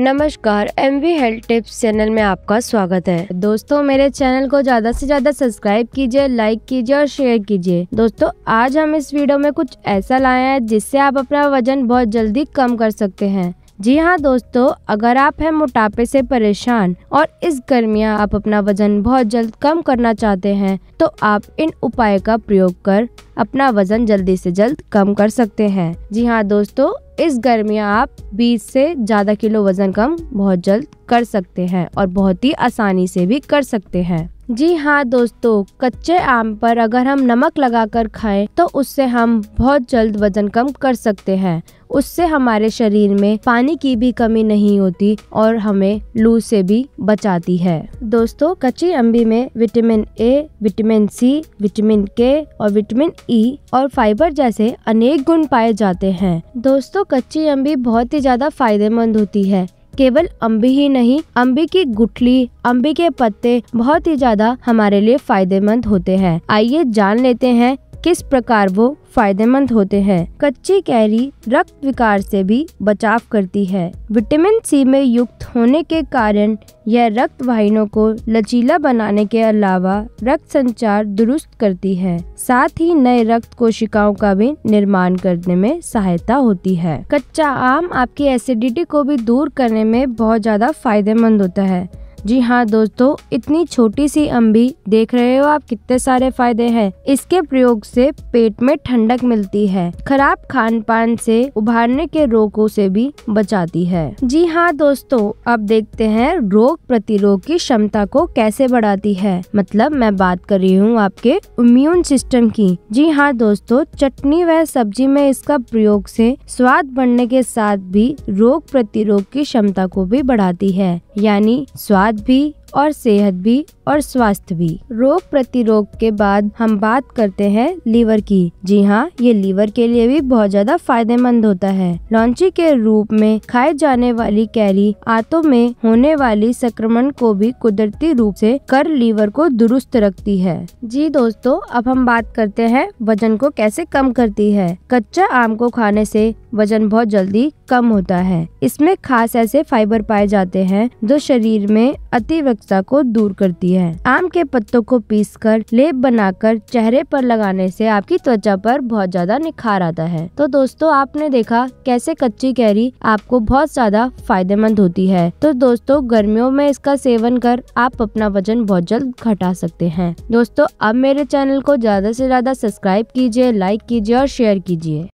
नमस्कार M V health tips channel में आपका स्वागत है दोस्तों मेरे चैनल को ज्यादा से ज्यादा सब्सक्राइब कीजिए लाइक कीजिए और शेयर कीजिए दोस्तों आज हम इस वीडियो में कुछ ऐसा लाए हैं जिससे आप अपना वजन बहुत जल्दी कम कर सकते हैं जी हाँ दोस्तों अगर आप हैं मोटापे से परेशान और इस गर्मियाँ आप अपना वजन बहुत जल्द कम करना चाहते हैं तो आप इन उपाय का प्रयोग कर अपना वजन जल्दी से जल्द कम कर सकते हैं जी हाँ दोस्तों इस गर्मियाँ आप 20 से ज़्यादा किलो वजन कम बहुत जल्द कर सकते हैं और बहुत ही आसानी से भी कर सकते हैं जी हाँ दोस्तों कच्चे आम पर अगर हम नमक लगाकर खाएं तो उससे हम बहुत जल्द वजन कम कर सकते हैं उससे हमारे शरीर में पानी की भी कमी नहीं होती और हमें लू से भी बचाती है दोस्तों कच्ची अम्बी में vitamin A vitamin C vitamin K और विटामिन ई e और फाइबर जैसे अनेक गुण पाए जाते हैं दोस्तों कच्ची अम्बी बहुत ही ज्यादा फायदेमंद होती है केवल अम्बी ही नहीं अम्बी की गुठली अम्बी के पत्ते बहुत ही ज्यादा हमारे लिए फायदेमंद होते हैं आइए जान लेते हैं किस प्रकार वो फायदेमंद होते हैं कच्ची कैरी रक्त विकार से भी बचाव करती है विटामिन सी में युक्त होने के कारण यह रक्त वाहिनों को लचीला बनाने के अलावा रक्त संचार दुरुस्त करती है साथ ही नए रक्त कोशिकाओं का भी निर्माण करने में सहायता होती है कच्चा आम आपकी एसिडिटी को भी दूर करने में बहुत ज्यादा फायदेमंद होता है जी हाँ दोस्तों इतनी छोटी सी अम्बी देख रहे हो आप कितने सारे फायदे हैं इसके प्रयोग से पेट में ठंडक मिलती है खराब खान पान से उभारने के रोगों से भी बचाती है जी हाँ दोस्तों अब देखते हैं रोग प्रतिरोग की क्षमता को कैसे बढ़ाती है मतलब मैं बात कर रही हूँ आपके इम्यून सिस्टम की जी हाँ दोस्तों चटनी व सब्जी में इसका प्रयोग से स्वाद बढ़ने के साथ भी रोग प्रतिरोग की क्षमता को भी बढ़ाती है यानी स्वाद भी और सेहत भी और स्वास्थ्य भी रोग प्रतिरोग के बाद हम बात करते हैं लीवर की जी हाँ ये लीवर के लिए भी बहुत ज्यादा फायदेमंद होता है लॉन्ची के रूप में खाए जाने वाली कैरी आंतों में होने वाली संक्रमण को भी कुदरती रूप से कर लीवर को दुरुस्त रखती है जी दोस्तों अब हम बात करते हैं वजन को कैसे कम करती है कच्चा आम को खाने से वजन बहुत जल्दी कम होता है इसमें खास ऐसे फाइबर पाए जाते हैं जो शरीर में अति अलगसा को दूर करती है आम के पत्तों को पीस कर लेप बनाकर चेहरे पर लगाने से आपकी त्वचा पर बहुत ज्यादा निखार आता है तो दोस्तों आपने देखा कैसे कच्ची कैरी आपको बहुत ज्यादा फायदेमंद होती है तो दोस्तों गर्मियों में इसका सेवन कर आप अपना वजन बहुत जल्द घटा सकते हैं दोस्तों अब मेरे चैनल को ज्यादा से ज्यादा सब्सक्राइब कीजिए लाइक कीजिए और शेयर कीजिए